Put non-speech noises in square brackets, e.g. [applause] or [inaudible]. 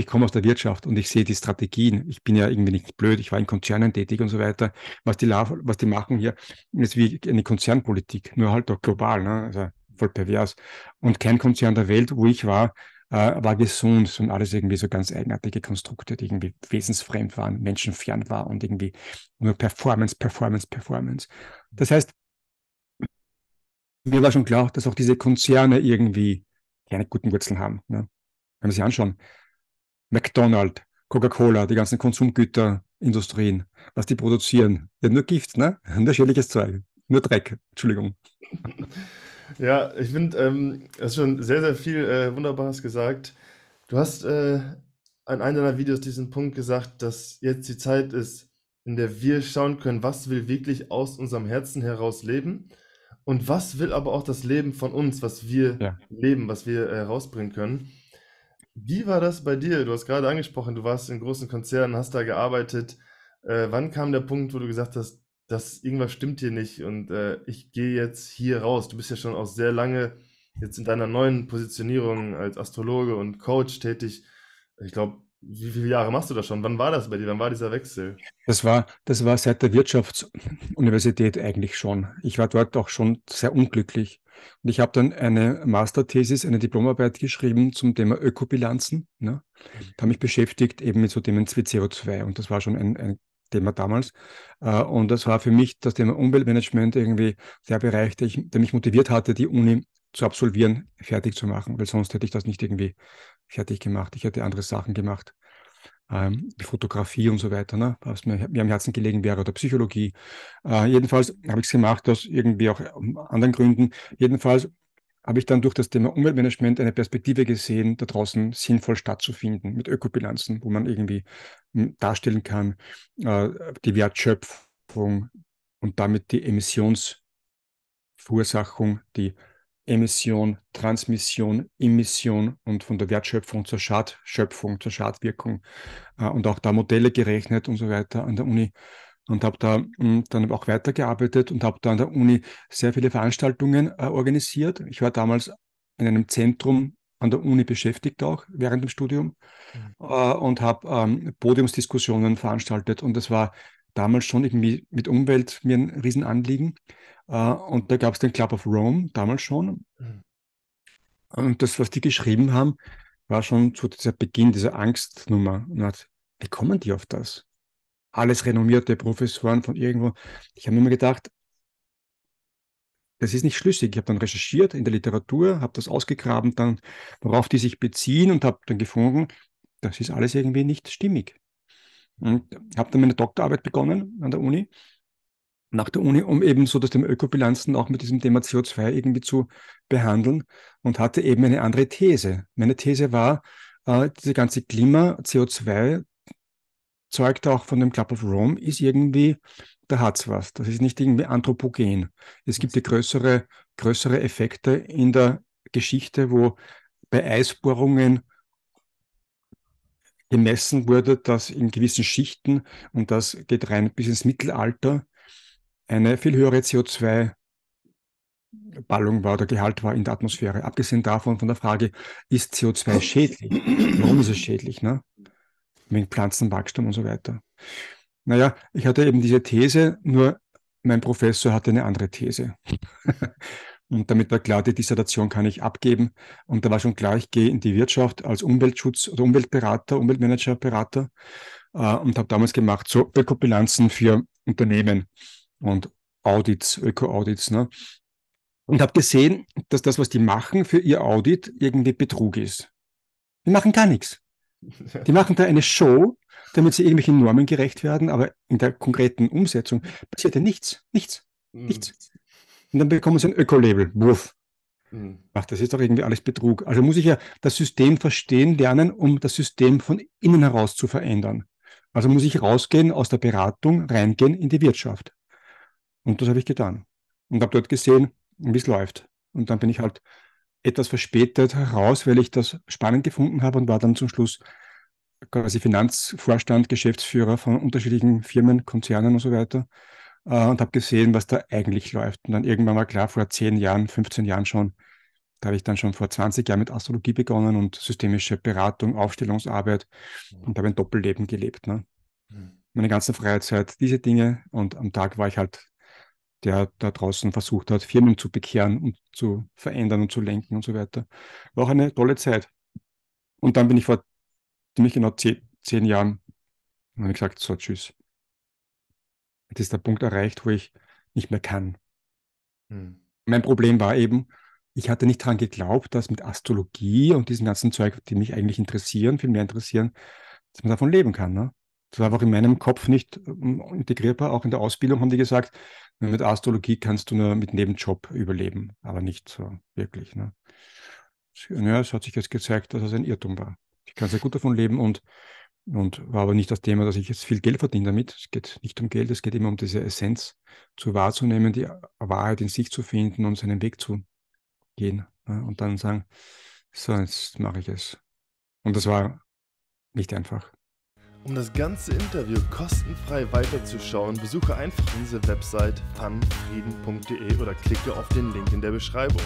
ich komme aus der Wirtschaft und ich sehe die Strategien. Ich bin ja irgendwie nicht blöd, ich war in Konzernen tätig und so weiter. Was die, was die machen hier, ist wie eine Konzernpolitik, nur halt doch global, ne? also voll pervers. Und kein Konzern der Welt, wo ich war, äh, war gesund. und alles irgendwie so ganz eigenartige Konstrukte, die irgendwie wesensfremd waren, menschenfern waren und irgendwie nur Performance, Performance, Performance. Das heißt, mir war schon klar, dass auch diese Konzerne irgendwie keine guten Wurzeln haben. Ne? Wenn man sich anschauen, McDonald, Coca-Cola, die ganzen Konsumgüterindustrien, was die produzieren. Ja, nur Gift, ne? [laughs] Nur schädliches Zeug. Nur Dreck. Entschuldigung. [laughs] Ja, ich finde, ähm, du hast schon sehr, sehr viel äh, Wunderbares gesagt. Du hast äh, an einem deiner Videos diesen Punkt gesagt, dass jetzt die Zeit ist, in der wir schauen können, was will wirklich aus unserem Herzen heraus leben und was will aber auch das Leben von uns, was wir ja. leben, was wir herausbringen äh, können. Wie war das bei dir? Du hast gerade angesprochen, du warst in großen Konzernen, hast da gearbeitet. Äh, wann kam der Punkt, wo du gesagt hast, dass irgendwas stimmt hier nicht und äh, ich gehe jetzt hier raus? Du bist ja schon auch sehr lange jetzt in deiner neuen Positionierung als Astrologe und Coach tätig. Ich glaube, wie viele Jahre machst du das schon? Wann war das bei dir? Wann war dieser Wechsel? Das war, das war seit der Wirtschaftsuniversität eigentlich schon. Ich war dort auch schon sehr unglücklich. Und ich habe dann eine Masterthesis, eine Diplomarbeit geschrieben zum Thema Ökobilanzen. Ne? Mhm. Da habe mich beschäftigt eben mit so Themen wie CO2 und das war schon ein, ein Thema damals. Äh, und das war für mich das Thema Umweltmanagement irgendwie der Bereich, der, ich, der mich motiviert hatte, die Uni zu absolvieren, fertig zu machen, weil sonst hätte ich das nicht irgendwie fertig gemacht. Ich hätte andere Sachen gemacht ähm, die Fotografie und so weiter, ne? was mir, mir am Herzen gelegen wäre, oder Psychologie. Äh, jedenfalls habe ich es gemacht aus irgendwie auch ähm, anderen Gründen. Jedenfalls habe ich dann durch das Thema Umweltmanagement eine Perspektive gesehen, da draußen sinnvoll stattzufinden mit Ökobilanzen, wo man irgendwie hm, darstellen kann, äh, die Wertschöpfung und damit die Emissionsverursachung, die Emission, Transmission, Emission und von der Wertschöpfung zur Schadschöpfung, zur Schadwirkung äh, und auch da Modelle gerechnet und so weiter an der Uni und habe da mh, hm, dann auch weitergearbeitet und habe da an der Uni sehr viele Veranstaltungen äh, organisiert. Ich war damals in einem Zentrum an der Uni beschäftigt auch während dem Studium mhm. äh, und habe ähm, Podiumsdiskussionen veranstaltet und das war damals schon irgendwie mit Umwelt mir ein Riesenanliegen. Uh, und da gab es den Club of Rome damals schon. Mhm. Und das, was die geschrieben haben, war schon zu dieser Beginn dieser Angstnummer. Und hat, wie kommen die auf das? Alles renommierte Professoren von irgendwo. Ich habe mir immer gedacht, das ist nicht schlüssig. Ich habe dann recherchiert in der Literatur, habe das ausgegraben, dann worauf die sich beziehen und habe dann gefunden, das ist alles irgendwie nicht stimmig. Und habe dann meine Doktorarbeit begonnen an der Uni, nach der Uni, um eben so das Thema Ökobilanzen auch mit diesem Thema CO2 irgendwie zu behandeln und hatte eben eine andere These. Meine These war, äh, diese ganze Klima-CO2 zeugt auch von dem Club of Rome, ist irgendwie, da hat es was. Das ist nicht irgendwie anthropogen. Es gibt ja größere, größere Effekte in der Geschichte, wo bei Eisbohrungen gemessen wurde, dass in gewissen Schichten, und das geht rein bis ins Mittelalter, eine viel höhere CO2 Ballung war oder Gehalt war in der Atmosphäre. Abgesehen davon von der Frage, ist CO2 schädlich? Warum ist es schädlich? Ne? Wegen Pflanzenwachstum und so weiter. Naja, ich hatte eben diese These, nur mein Professor hatte eine andere These. Und damit war klar, die Dissertation kann ich abgeben. Und da war schon klar, ich gehe in die Wirtschaft als Umweltschutz oder also Umweltberater, Umweltmanager, Berater äh, und habe damals gemacht so Ökobilanzen für Unternehmen und Audits, Öko-Audits. Ne? Und habe gesehen, dass das, was die machen für ihr Audit, irgendwie Betrug ist. Die machen gar nichts. Die machen da eine Show, damit sie irgendwelchen Normen gerecht werden, aber in der konkreten Umsetzung passiert ja nichts, nichts, mhm. nichts und dann bekommen sie ein Öko-Label. Wuff. Mhm. Ach, das ist doch irgendwie alles Betrug. Also muss ich ja das System verstehen lernen, um das System von innen heraus zu verändern. Also muss ich rausgehen aus der Beratung, reingehen in die Wirtschaft. Und das habe ich getan. Und habe dort gesehen, wie es läuft. Und dann bin ich halt etwas verspätet heraus, weil ich das spannend gefunden habe und war dann zum Schluss quasi Finanzvorstand, Geschäftsführer von unterschiedlichen Firmen, Konzernen und so weiter äh, und habe gesehen, was da eigentlich läuft. Und dann irgendwann war klar, vor zehn Jahren, 15 Jahren schon, da habe ich dann schon vor 20 Jahren mit Astrologie begonnen und systemische Beratung, Aufstellungsarbeit mhm. und habe ein Doppelleben gelebt. Ne? Mhm. Meine ganze Freizeit, diese Dinge und am Tag war ich halt der da draußen versucht hat, Firmen zu bekehren und zu verändern und zu lenken und so weiter. War auch eine tolle Zeit. Und dann bin ich vor ziemlich genau zehn, zehn Jahren, habe ich gesagt, so, tschüss. Das ist der Punkt erreicht, wo ich nicht mehr kann. Hm. Mein Problem war eben, ich hatte nicht daran geglaubt, dass mit Astrologie und diesem ganzen Zeug, die mich eigentlich interessieren, viel mehr interessieren, dass man davon leben kann. Ne? Das war einfach in meinem Kopf nicht ähm, integrierbar. Auch in der Ausbildung haben die gesagt, mit Astrologie kannst du nur mit Nebenjob überleben, aber nicht so wirklich. Ne? Ja, es hat sich jetzt gezeigt, dass es ein Irrtum war. Ich kann sehr gut davon leben und und war aber nicht das Thema, dass ich jetzt viel Geld verdiene damit. Es geht nicht um Geld, es geht immer um diese Essenz zu wahrzunehmen, die Wahrheit in sich zu finden und seinen Weg zu gehen. Ne? Und dann sagen, so, jetzt mache ich es. Und das war nicht einfach. Um das ganze Interview kostenfrei weiterzuschauen, besuche einfach unsere Website fanfrieden.de oder klicke auf den Link in der Beschreibung.